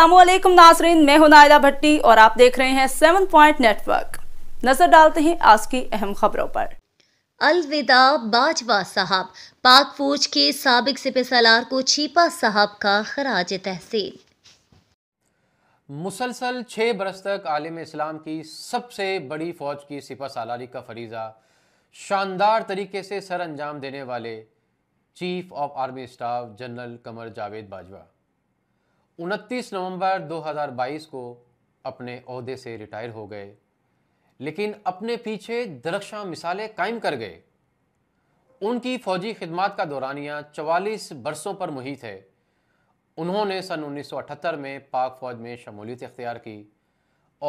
असलम नाजरीन मैं हूं नायदा भट्टी और आप देख रहे हैं सेवन पॉइंट नेटवर्क नजर डालते हैं आज की अहम खबरों पर अलविदा बाजवा साहब पाक फौज के सबक सिपे सलार को छीपा साहब का खराज तहसील मुसलसल छः बरस तक आलम इस्लाम की सबसे बड़ी फ़ौज की सिपा सालारी का फरीज़ा शानदार तरीके से सर अंजाम देने वाले chief of army staff general Qamar Javed Bajwa 29 नवंबर 2022 को अपने अहदे से रिटायर हो गए लेकिन अपने पीछे दरक्षा मिसालें कायम कर गए उनकी फौजी खिदमत का दौरानिया 44 बरसों पर मुहित है उन्होंने सन 1978 में पाक फ़ौज में शमूलियत इख्तियार की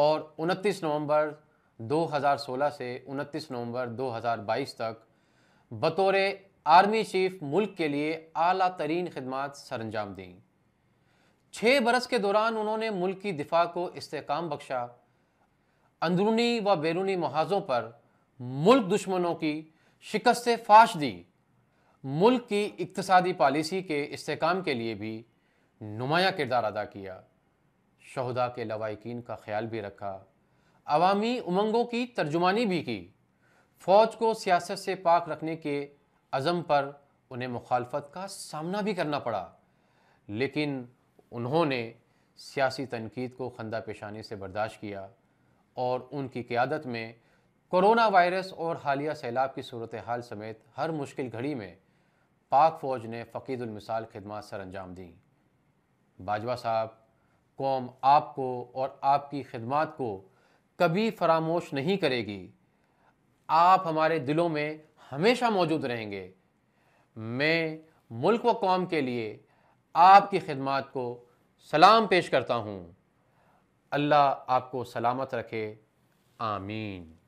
और 29 नवंबर 2016 से 29 नवंबर 2022 तक बतौर आर्मी चीफ मुल्क के लिए आला तरीन खदमात सर अंजाम दीं छः बरस के दौरान उन्होंने मुल्क की दिफा को इस्तेकाम बख्शा अंदरूनी व बैरूनी महाजों पर मुल्क दुश्मनों की शिकस्त फाश दी मुल्क की इकतसादी पॉलिसी के इस्तेकाम के लिए भी नुमाया किरदार अदा किया शहदा के लवाकिन का ख्याल भी रखा अवामी उमंगों की तर्जुमानी भी की फ़ौज को सियासत से पाक रखने के अज़म पर उन्हें मुखालफत का सामना भी करना पड़ा लेकिन उन्होंने सियासी तनकीद को खंदा पेशानी से बर्दाश्त किया और उनकी क़्यादत में कोरोना वायरस और हालिया सैलाब की सूरत हाल समेत हर मुश्किल घड़ी में पाक फ़ौज ने फ़कीदुलमिसाल खदमात सर अंजाम दी बाजवा साहब कौम आपको और आपकी खदमात को कभी फरामोश नहीं करेगी आप हमारे दिलों में हमेशा मौजूद रहेंगे मैं मुल्क व कौम के लिए आपकी खिदमत को सलाम पेश करता हूँ अल्लाह आपको सलामत रखे आमीन